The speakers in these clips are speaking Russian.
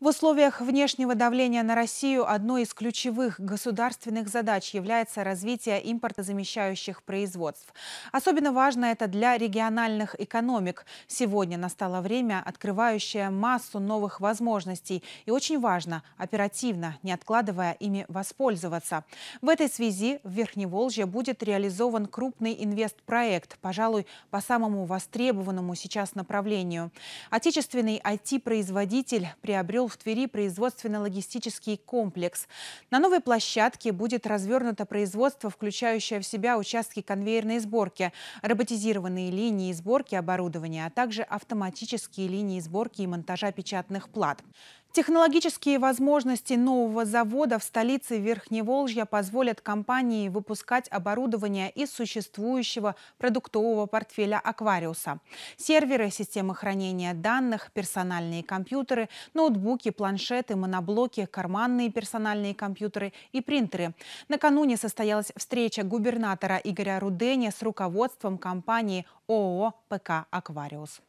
В условиях внешнего давления на Россию одной из ключевых государственных задач является развитие импортозамещающих производств. Особенно важно это для региональных экономик. Сегодня настало время, открывающее массу новых возможностей. И очень важно, оперативно, не откладывая ими воспользоваться. В этой связи в Верхневолжье будет реализован крупный инвестпроект, пожалуй, по самому востребованному сейчас направлению. Отечественный IT-производитель приобрел в Твери производственно-логистический комплекс. На новой площадке будет развернуто производство, включающее в себя участки конвейерной сборки, роботизированные линии сборки оборудования, а также автоматические линии сборки и монтажа печатных плат. Технологические возможности нового завода в столице Верхневолжья позволят компании выпускать оборудование из существующего продуктового портфеля «Аквариуса». Серверы, системы хранения данных, персональные компьютеры, ноутбуки, планшеты, моноблоки, карманные персональные компьютеры и принтеры. Накануне состоялась встреча губернатора Игоря Рудени с руководством компании ООО «ПК Аквариус».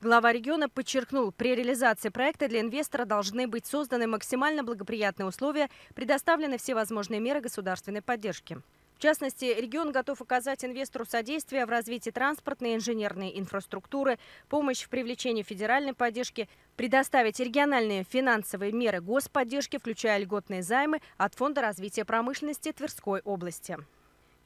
Глава региона подчеркнул, при реализации проекта для инвестора должны быть созданы максимально благоприятные условия, предоставлены всевозможные меры государственной поддержки. В частности, регион готов оказать инвестору содействие в развитии транспортной и инженерной инфраструктуры, помощь в привлечении федеральной поддержки, предоставить региональные финансовые меры господдержки, включая льготные займы от Фонда развития промышленности Тверской области.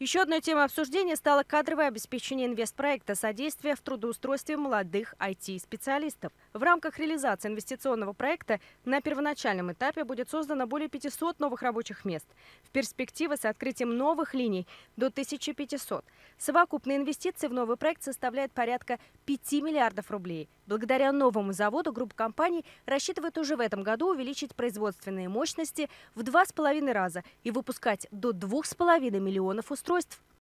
Еще одной темой обсуждения стало кадровое обеспечение инвестпроекта «Содействие в трудоустройстве молодых IT-специалистов». В рамках реализации инвестиционного проекта на первоначальном этапе будет создано более 500 новых рабочих мест. В перспективе с открытием новых линий до 1500. Совокупные инвестиции в новый проект составляют порядка 5 миллиардов рублей. Благодаря новому заводу группа компаний рассчитывает уже в этом году увеличить производственные мощности в 2,5 раза и выпускать до 2,5 миллионов устройств устройств